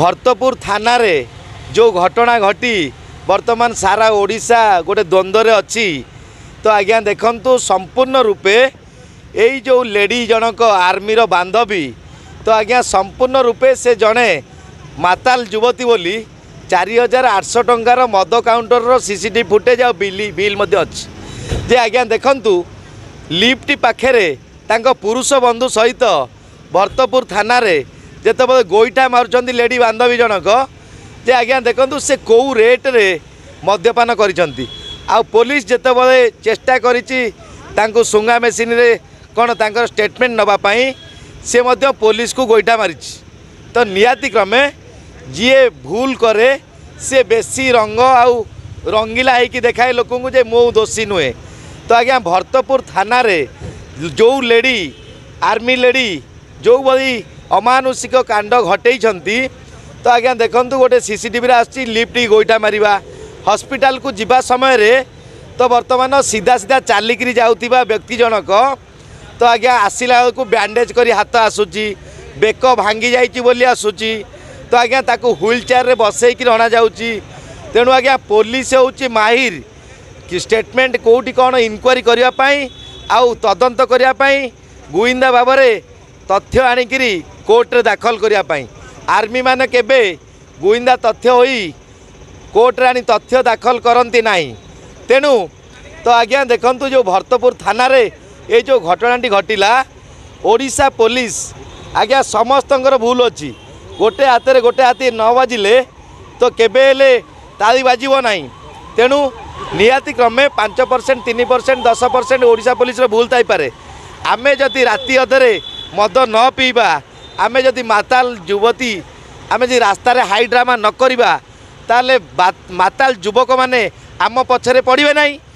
ভর্তপুর থানার যে ঘটনা ঘটি বর্তমান সারা ওড়শা গোটে দ্বন্দ্বরে অছি তো আজ্ঞা দেখন্তু সম্পূর্ণ রূপে এই যে লেডি জনক আর্মির বান্ধবী তো আজ্ঞা সম্পূর্ণ রূপে সে জনে মাতাল যুবতী বলে চারি হাজার আটশো টঙ্কার মদ কাউন্টর সিসিটিভি ফুটেজ আর বিল বিল যে আজ্ঞা দেখুন লিফ্ট পাখে তাঙ্ক পুরুষ বন্ধু সহিত ভর্তপুর থানার ଯେତେବେଳେ ଗୋଇଠା ମାରୁଛନ୍ତି ଲେଡ଼ି ବାନ୍ଧବୀ ଜଣକ ଯେ ଆଜ୍ଞା ଦେଖନ୍ତୁ ସେ କେଉଁ ରେଟ୍ରେ ମଦ୍ୟପାନ କରିଛନ୍ତି ଆଉ ପୋଲିସ ଯେତେବେଳେ ଚେଷ୍ଟା କରିଛି ତାଙ୍କୁ ସୁଙ୍ଗା ମେସିନ୍ରେ କ'ଣ ତାଙ୍କର ଷ୍ଟେଟମେଣ୍ଟ ନେବା ପାଇଁ ସେ ମଧ୍ୟ ପୋଲିସକୁ ଗୋଇଠା ମାରିଛି ତ ନିହାତି କ୍ରମେ ଯିଏ ଭୁଲ କରେ ସେ ବେଶୀ ରଙ୍ଗ ଆଉ ରଙ୍ଗିଲା ହେଇକି ଦେଖାଏ ଲୋକଙ୍କୁ ଯେ ମୁଁ ଦୋଷୀ ନୁହେଁ ତ ଆଜ୍ଞା ଭର୍ତ୍ତପୁର ଥାନାରେ ଯେଉଁ ଲେଡ଼ି ଆର୍ମି ଲେଡ଼ି ଯେଉଁଭଳି অমানুষিক কাণ্ড ঘটাইছেন তো আজ্ঞা দেখুন গোটে সিসিটিভি আসছে লিফ্ট গোইটা মারা হসপিটাল কু যা সময় তো বর্তমান সিধা সিধা চালিকি যাওয়া ব্যক্তি জনক তো আজ্ঞা আসলা বেলু ব্যাণ্ডেজ করে হাত আসুচি বেক ভাঙ্গি যাই বলে আসুচি তো আজ্ঞা তাকে হুইল চেয়ারে বসাইকি অণাযাচ্ছি তেমন আজ্ঞা পুলিশ হচ্ছে মাহির স্টেটমেন্ট কোটি কোণ ইনকোয়ারি করা আদন্ত করা গুইন্দা ভাবে তথ্য আনিকি କୋର୍ଟରେ ଦାଖଲ କରିବା ପାଇଁ ଆର୍ମିମାନେ କେବେ ଗୁଇନ୍ଦା ତଥ୍ୟ ହୋଇ କୋର୍ଟରେ ଆଣି ତଥ୍ୟ ଦାଖଲ କରନ୍ତି ନାହିଁ ତେଣୁ ତ ଆଜ୍ଞା ଦେଖନ୍ତୁ ଯେଉଁ ଭର୍ତ୍ତପୁର ଥାନାରେ ଏ ଯେଉଁ ଘଟଣାଟି ଘଟିଲା ଓଡ଼ିଶା ପୋଲିସ ଆଜ୍ଞା ସମସ୍ତଙ୍କର ଭୁଲ ଅଛି ଗୋଟେ ହାତରେ ଗୋଟେ ହାତୀ ନ ବାଜିଲେ ତ କେବେ ହେଲେ ତାଳି ବାଜିବ ନାହିଁ ତେଣୁ ନିହାତି କ୍ରମେ ପାଞ୍ଚ ପରସେଣ୍ଟ ତିନି ପରସେଣ୍ଟ ଦଶ ପରସେଣ୍ଟ ଓଡ଼ିଶା ପୋଲିସର ଭୁଲ ଥାଇପାରେ ଆମେ ଯଦି ରାତି ଅଧରେ ମଦ ନ ପିଇବା ଆମେ ଯଦି ମାତାଲ ଯୁବତୀ ଆମେ ଯଦି ରାସ୍ତାରେ ହାଇ ଡ୍ରାମା ନ କରିବା ତାହେଲେ ମାତାଲ ଯୁବକମାନେ ଆମ ପଛରେ ପଡ଼ିବେ ନାହିଁ